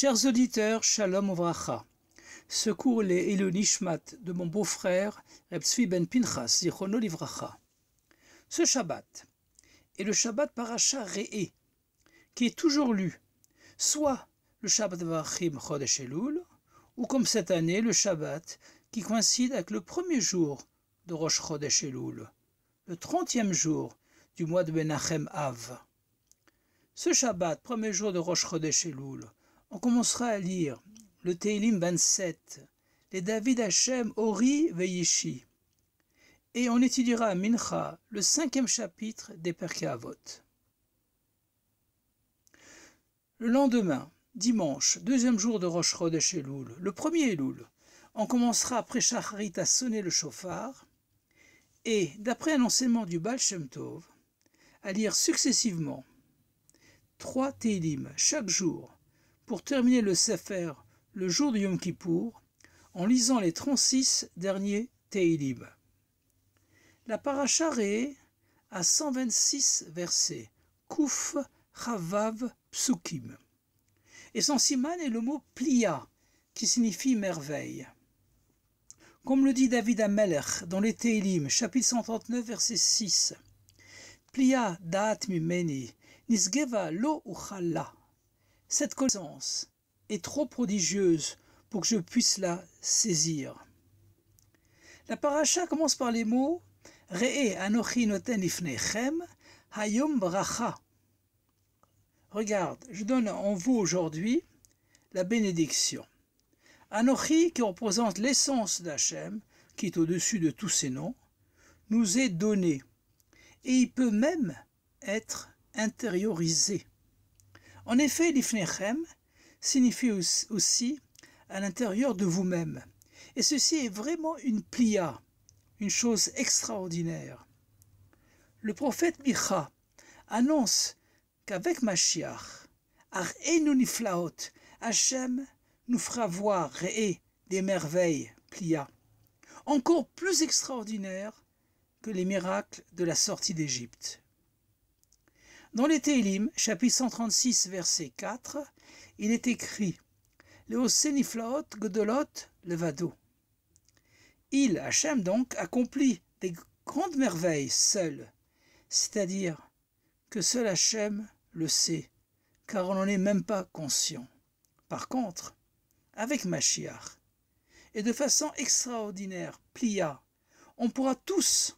Chers auditeurs, Shalom Ovracha. Secours les et le Nishmat de mon beau-frère, Rebsvi Ben Pinchas, Zichonolivracha. Ce Shabbat est le Shabbat Paracha Re'e, qui est toujours lu, soit le Shabbat Vachim Chodesh Elul, ou comme cette année, le Shabbat, qui coïncide avec le premier jour de Rosh Chodesh Elul, le trentième jour du mois de Benachem Av. Ce Shabbat, premier jour de Rosh Chodesh Elul, on commencera à lire le Teilim 27, les David Hachem Ori Veyishi. Et on étudiera à Mincha, le cinquième chapitre des Perkei Le lendemain, dimanche, deuxième jour de Rosh chez Elul, le premier Loul, on commencera après Shacharit à sonner le chauffard, et, d'après un enseignement du Baal Shem Tov, à lire successivement trois Teilim chaque jour pour terminer le Sefer le jour de Yom Kippour en lisant les 36 derniers Teilib. La paracha Ré a 126 versets, Kouf, Chavav, Psukim. Et son siman est le mot plia, qui signifie merveille. Comme le dit David Amelech dans les Teilim, chapitre 139, verset 6. Plia daat mimeni, nisgeva lo uchalla. Cette connaissance est trop prodigieuse pour que je puisse la saisir. La paracha commence par les mots Re'e anochi noten ifnechem hayom bracha. Regarde, je donne en vous aujourd'hui la bénédiction. Anochi, qui représente l'essence d'Hachem, qui est au-dessus de tous ses noms, nous est donné. Et il peut même être intériorisé. En effet, l'ifnechem signifie aussi à l'intérieur de vous-même. Et ceci est vraiment une plia, une chose extraordinaire. Le prophète Micha annonce qu'avec Mashiach, à Hachem nous fera voir des merveilles, plia, encore plus extraordinaires que les miracles de la sortie d'Égypte. Dans les Télim, chapitre 136, verset 4, il est écrit Leoséniflaot Godolot Levado. Il, Hachem donc, accomplit des grandes merveilles seul, c'est-à-dire que seul Hachem le sait, car on n'en est même pas conscient. Par contre, avec Machiach, et de façon extraordinaire, plia, on pourra tous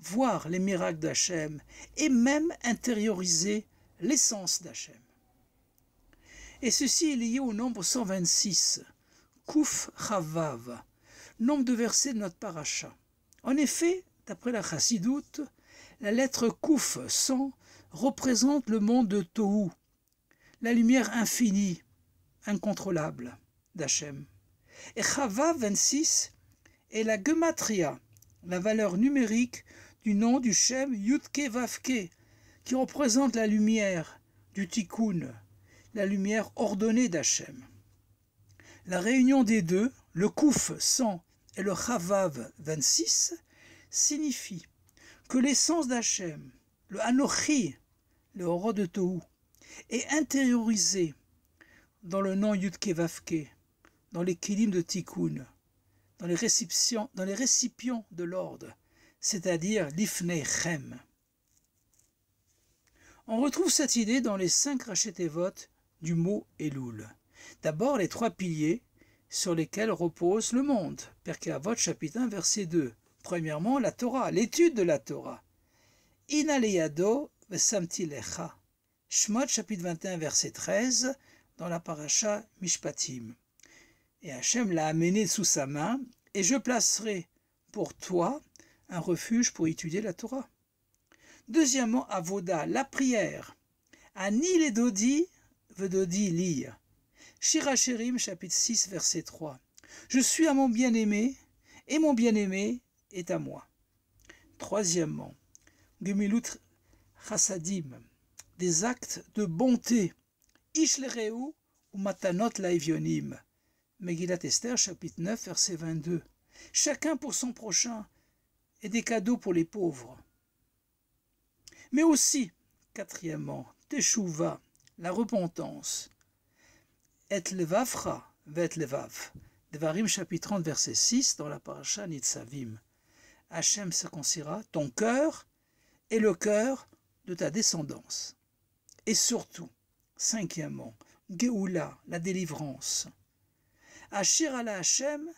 voir les miracles d'Hachem et même intérioriser l'essence d'Hachem. Et ceci est lié au nombre 126, Kouf Chavav, nombre de versets de notre paracha. En effet, d'après la Chassidoute, la lettre Kouf, 100, représente le monde de Tohu, la lumière infinie, incontrôlable d'Hachem. Et Chavav, 26 est la gematria, la valeur numérique du nom du Shem Yutke Vavke, qui représente la lumière du Tikkun, la lumière ordonnée d'Hachem. La réunion des deux, le Kouf 100 et le Chavav 26, signifie que l'essence d'Hachem, le Anochi, le Horo de Tohu, est intériorisée dans le nom Yutke Vavke, dans l'équilibre de Tikkun, dans les dans les récipients de l'ordre, c'est-à-dire l'Ifnechem. On retrouve cette idée dans les cinq rachetés-votes du mot Elul. D'abord les trois piliers sur lesquels repose le monde. Perkei chapitre 1, verset 2. Premièrement, la Torah, l'étude de la Torah. Inaleyado vesamtilecha. Shmot, chapitre 21, verset 13, dans la paracha Mishpatim. Et Hachem l'a amené sous sa main, et je placerai pour toi un refuge pour étudier la Torah. Deuxièmement, avoda, la prière. Ani et Dodi, veut Dodi lire. Shirachérim, chapitre 6, verset 3. Je suis à mon bien-aimé, et mon bien-aimé est à moi. Troisièmement, Gemilut Chassadim, des actes de bonté. Ishlereu ou Matanot Laivionim. Megillat Esther, chapitre 9, verset 22. Chacun pour son prochain, des cadeaux pour les pauvres. Mais aussi, quatrièmement, Teshuva, la repentance. Et le vet vav, Devarim chapitre 30 verset 6 dans la paracha Nitzavim. Hachem circoncira ton cœur et le cœur de ta descendance. Et surtout, cinquièmement, Geoula, la délivrance. Achir ala Hachem,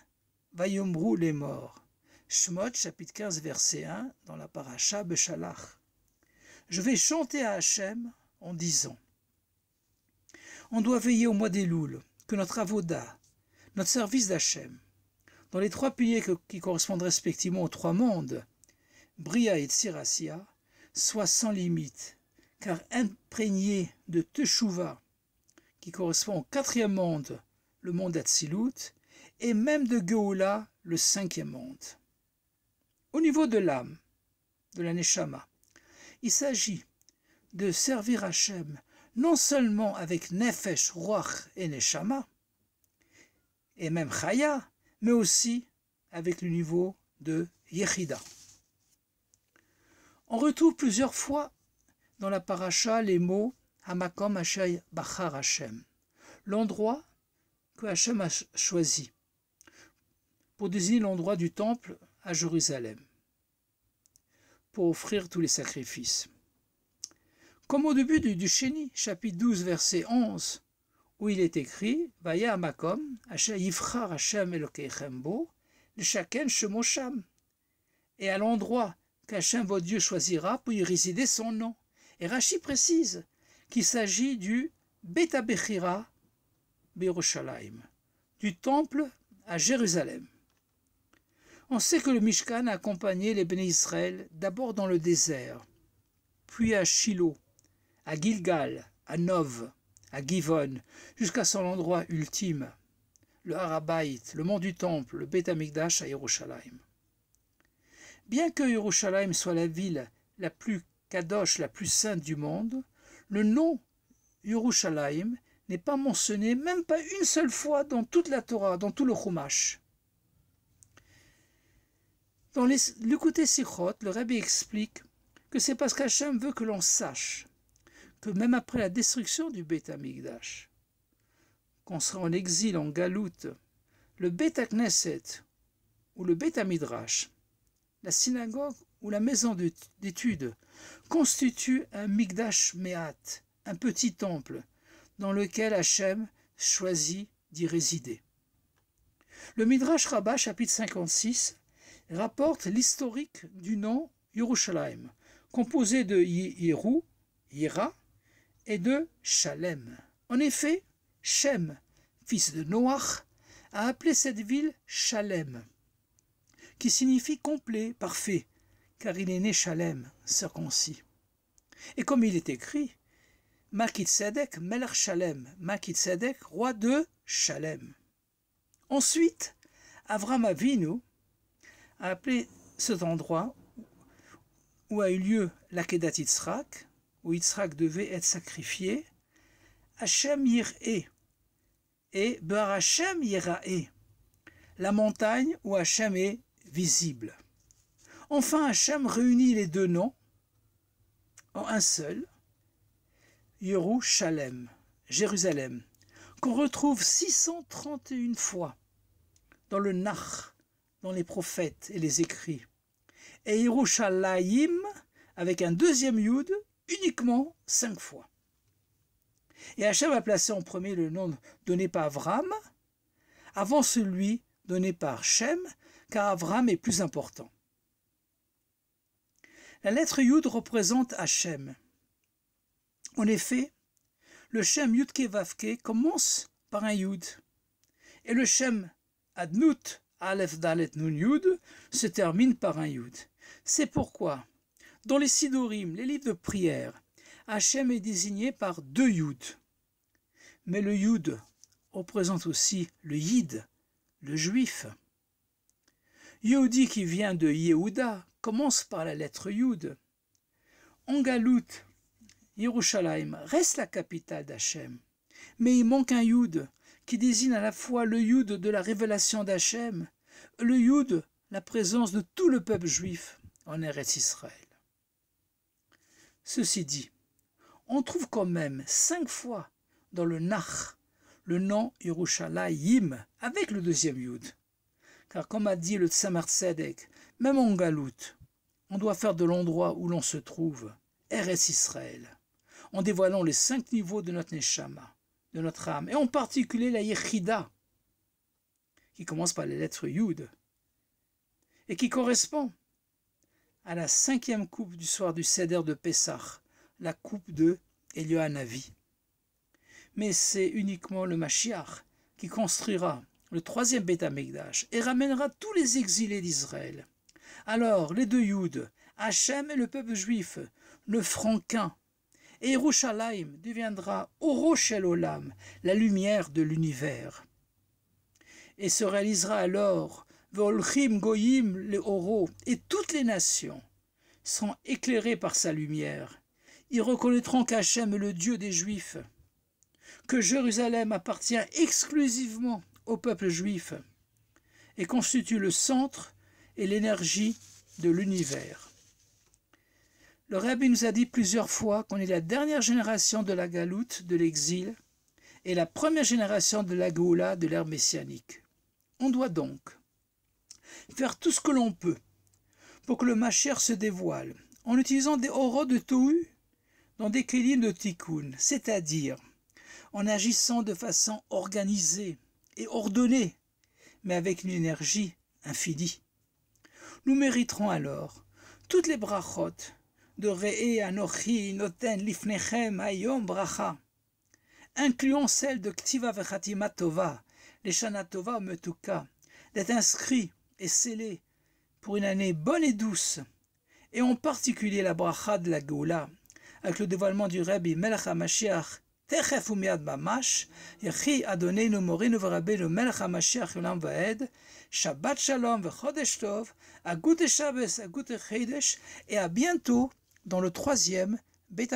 yomru les morts. Shmot, chapitre 15, verset 1, dans la paracha Beshalach. Je vais chanter à Hachem en disant On doit veiller au mois des louls, que notre avoda, notre service d'Hachem, dans les trois piliers qui correspondent respectivement aux trois mondes, Bria et Tsirasia, soit sans limite, car imprégné de Teshuvah, qui correspond au quatrième monde, le monde Atsilut, et même de Geoula, le cinquième monde. Au niveau de l'âme, de la neshama, il s'agit de servir Hachem non seulement avec Nefesh, Ruach et Neshama, et même Chaya, mais aussi avec le niveau de Yechida. On retrouve plusieurs fois dans la paracha les mots Hamakom Hashay Bachar Hashem, l'endroit que Hachem a choisi, pour désigner l'endroit du temple à Jérusalem pour offrir tous les sacrifices. Comme au début du, du chapitre 12, verset 11, où il est écrit Vaya Makom, Yifrar Hashem Elokeichem le Shaken Shemosham, et à l'endroit qu'Hachem votre Dieu choisira pour y résider son nom. Et Rachi précise qu'il s'agit du Beta Bechira du temple à Jérusalem. On sait que le Mishkan a accompagné les béné Israël d'abord dans le désert, puis à Shiloh, à Gilgal, à Nov, à Givon, jusqu'à son endroit ultime, le Harabait, le mont du Temple, le Beth Amikdash à Yerushalayim. Bien que Yerushalayim soit la ville la plus kadosh, la plus sainte du monde, le nom Yerushalayim n'est pas mentionné même pas une seule fois dans toute la Torah, dans tout le Chumash. Dans l'écouté Sichot, le Rabbi explique que c'est parce qu'Hachem veut que l'on sache que même après la destruction du Beth Amidrash, qu'on sera en exil, en galoute, le Beth Knesset ou le Beth Amidrash, la synagogue ou la maison d'études constitue un Migdash Meat, un petit temple, dans lequel Hachem choisit d'y résider. Le Midrash Rabbah, chapitre 56, rapporte l'historique du nom Yerushalayim, composé de Yeru, Yira, et de Shalem. En effet, Shem, fils de Noach, a appelé cette ville Shalem, qui signifie complet, parfait, car il est né Shalem, circoncis. Et comme il est écrit, Makitzedek, Melach Shalem, Makitzedek, roi de Shalem. Ensuite, Avram Avinu a appelé cet endroit où a eu lieu l'Akedat Yitzhak, où Yitzhak devait être sacrifié, Hachem Yir'e et Bar Hachem la montagne où Hachem est visible. Enfin, Hachem réunit les deux noms en un seul, Yerushalem, Jérusalem, qu'on retrouve 631 fois dans le Nach, dans les prophètes et les écrits. Et Yerushalayim avec un deuxième Yud uniquement cinq fois. Et Hachem a placé en premier le nom donné par Avram avant celui donné par Shem, car Avram est plus important. La lettre Yud représente Hachem. En effet, le Shem Yudke Vavke commence par un Yud, et le Shem Adnout Aleph Dalet Nun Yud, se termine par un Yud. C'est pourquoi, dans les Sidorim, les livres de prière, Hachem est désigné par deux Yud. Mais le Yud représente aussi le Yid, le juif. Yehudi qui vient de Yehuda commence par la lettre Yud. Engalut, Yerushalayim reste la capitale d'Hachem, mais il manque un Yud qui désigne à la fois le Yud de la révélation d'Hachem, le Yud, la présence de tout le peuple juif en Eretz Israël. Ceci dit, on trouve quand même cinq fois dans le Nach le nom Yerushalayim avec le deuxième Yud. Car comme a dit le saint Tzedek, même en Galoute, on doit faire de l'endroit où l'on se trouve Eretz Israël, en dévoilant les cinq niveaux de notre Neshama de notre âme, et en particulier la Yechida, qui commence par les lettres « Yud, et qui correspond à la cinquième coupe du soir du Seder de Pessah, la coupe de Navi. Mais c'est uniquement le Mashiach qui construira le troisième Beth et ramènera tous les exilés d'Israël. Alors les deux Yud, Hachem et le peuple juif, le Franquin et Yerushalayim deviendra Orochel Olam, la lumière de l'univers. Et se réalisera alors Volchim Goyim le Oro, et toutes les nations seront éclairées par sa lumière. Ils reconnaîtront qu'Hachem est le Dieu des Juifs, que Jérusalem appartient exclusivement au peuple juif et constitue le centre et l'énergie de l'univers. Le Rabbi nous a dit plusieurs fois qu'on est la dernière génération de la galoute, de l'exil, et la première génération de la Goula, de l'ère messianique. On doit donc faire tout ce que l'on peut pour que le Machère se dévoile, en utilisant des oraux de Tohu dans des kélim de Tikkun, c'est-à-dire en agissant de façon organisée et ordonnée, mais avec une énergie infinie. Nous mériterons alors toutes les brachotes de Re'e Anochi Noten Lifnechem Ayom Bracha, incluant celle de Ktiva Vechatima Tova, les Tova Metuka, d'être inscrit et scellé pour une année bonne et douce, et en particulier la bracha de la gola avec le dévoilement du Rabbi Melech HaMashiach, Techef Umiad Mamash, Yechi Adonenu Morinu Verabenu Melech HaMashiach Yolam Vaed, Shabbat Shalom Vechodesh Tov, Agut Shabbos, Agut Chedesh, et à bientôt dans le troisième Beit